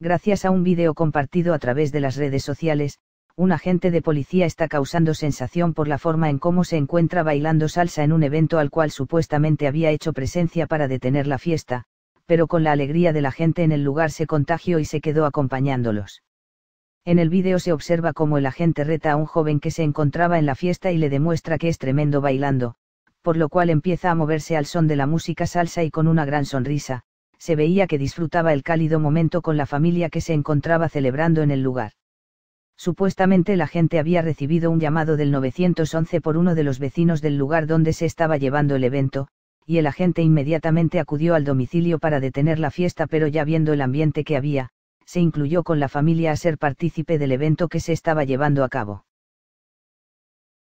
gracias a un video compartido a través de las redes sociales, un agente de policía está causando sensación por la forma en cómo se encuentra bailando salsa en un evento al cual supuestamente había hecho presencia para detener la fiesta, pero con la alegría de la gente en el lugar se contagió y se quedó acompañándolos. En el vídeo se observa cómo el agente reta a un joven que se encontraba en la fiesta y le demuestra que es tremendo bailando, por lo cual empieza a moverse al son de la música salsa y con una gran sonrisa, se veía que disfrutaba el cálido momento con la familia que se encontraba celebrando en el lugar. Supuestamente la gente había recibido un llamado del 911 por uno de los vecinos del lugar donde se estaba llevando el evento, y el agente inmediatamente acudió al domicilio para detener la fiesta, pero ya viendo el ambiente que había, se incluyó con la familia a ser partícipe del evento que se estaba llevando a cabo.